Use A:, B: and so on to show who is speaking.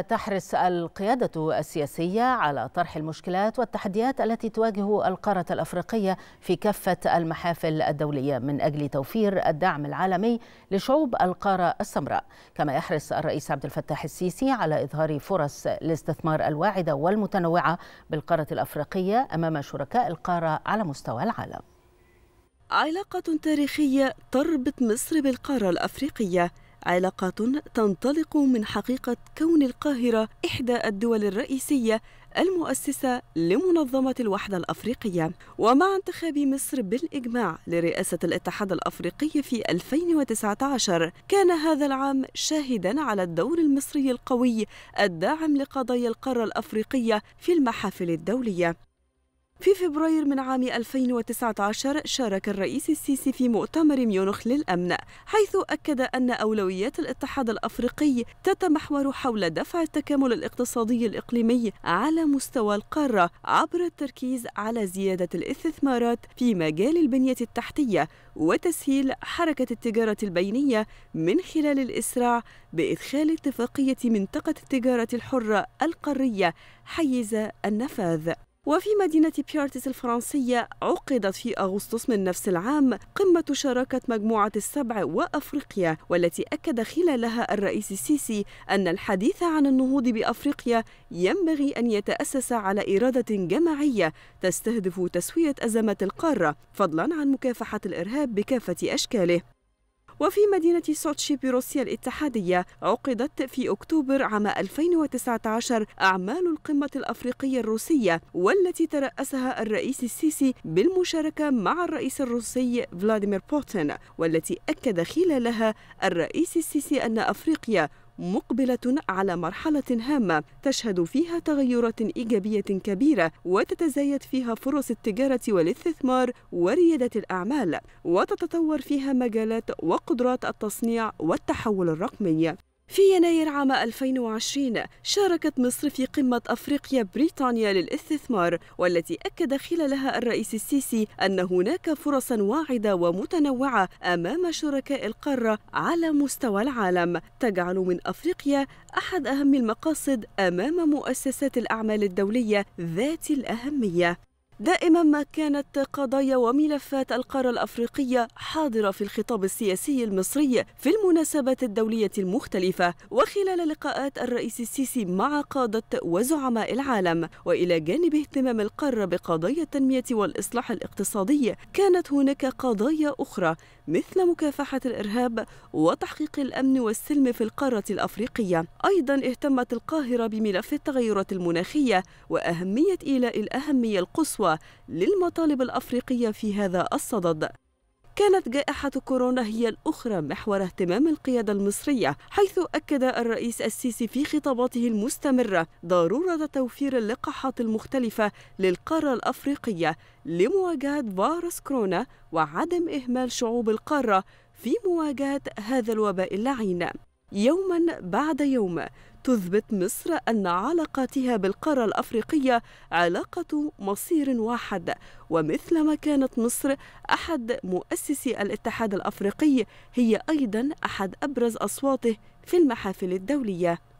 A: تحرص القيادة السياسية على طرح المشكلات والتحديات التي تواجه القارة الأفريقية في كافة المحافل الدولية من أجل توفير الدعم العالمي لشعوب القارة السمراء كما يحرص الرئيس عبد الفتاح السيسي على إظهار فرص الاستثمار الواعدة والمتنوعة بالقارة الأفريقية أمام شركاء القارة على مستوى العالم
B: علاقة تاريخية تربط مصر بالقارة الأفريقية علاقات تنطلق من حقيقة كون القاهرة إحدى الدول الرئيسية المؤسسة لمنظمة الوحدة الأفريقية ومع انتخاب مصر بالإجماع لرئاسة الاتحاد الأفريقي في 2019 كان هذا العام شاهدا على الدور المصري القوي الداعم لقضايا القارة الأفريقية في المحافل الدولية في فبراير من عام 2019 شارك الرئيس السيسي في مؤتمر ميونخ للأمن حيث أكد أن أولويات الاتحاد الأفريقي تتمحور حول دفع التكامل الاقتصادي الإقليمي على مستوى القارة عبر التركيز على زيادة الاستثمارات في مجال البنية التحتية وتسهيل حركة التجارة البينية من خلال الإسراع بإدخال اتفاقية منطقة التجارة الحرة القارية حيز النفاذ وفي مدينة بيارتس الفرنسية عقدت في أغسطس من نفس العام قمة شراكة مجموعة السبع وأفريقيا والتي أكد خلالها الرئيس السيسي أن الحديث عن النهوض بأفريقيا ينبغي أن يتأسس على إرادة جماعية تستهدف تسوية أزمة القارة فضلا عن مكافحة الإرهاب بكافة أشكاله وفي مدينة سوتشي بروسيا الاتحادية عقدت في أكتوبر عام 2019 أعمال القمة الأفريقية الروسية والتي ترأسها الرئيس السيسي بالمشاركة مع الرئيس الروسي فلاديمير بوتين والتي أكد خلالها الرئيس السيسي أن أفريقيا مقبلة على مرحلة هامة تشهد فيها تغيرات إيجابية كبيرة وتتزايد فيها فرص التجارة والاستثمار وريادة الأعمال وتتطور فيها مجالات وقدرات التصنيع والتحول الرقمي في يناير عام 2020 شاركت مصر في قمة أفريقيا بريطانيا للاستثمار والتي أكد خلالها الرئيس السيسي أن هناك فرصا واعدة ومتنوعة أمام شركاء القارة على مستوى العالم تجعل من أفريقيا أحد أهم المقاصد أمام مؤسسات الأعمال الدولية ذات الأهمية دائما ما كانت قضايا وملفات القارة الأفريقية حاضرة في الخطاب السياسي المصري في المناسبات الدولية المختلفة وخلال لقاءات الرئيس السيسي مع قادة وزعماء العالم وإلى جانب اهتمام القارة بقضايا التنمية والإصلاح الاقتصادي كانت هناك قضايا أخرى مثل مكافحة الإرهاب وتحقيق الأمن والسلم في القارة الأفريقية أيضا اهتمت القاهرة بملف التغيرات المناخية وأهمية إيلاء الأهمية القصوى للمطالب الأفريقية في هذا الصدد كانت جائحة كورونا هي الأخرى محور اهتمام القيادة المصرية حيث أكد الرئيس السيسي في خطاباته المستمرة ضرورة توفير اللقاحات المختلفة للقارة الأفريقية لمواجهة فيروس كورونا وعدم إهمال شعوب القارة في مواجهة هذا الوباء اللعين يوما بعد يوم تثبت مصر أن علاقاتها بالقارة الأفريقية علاقة مصير واحد ومثلما كانت مصر أحد مؤسسي الاتحاد الأفريقي هي أيضا أحد أبرز أصواته في المحافل الدولية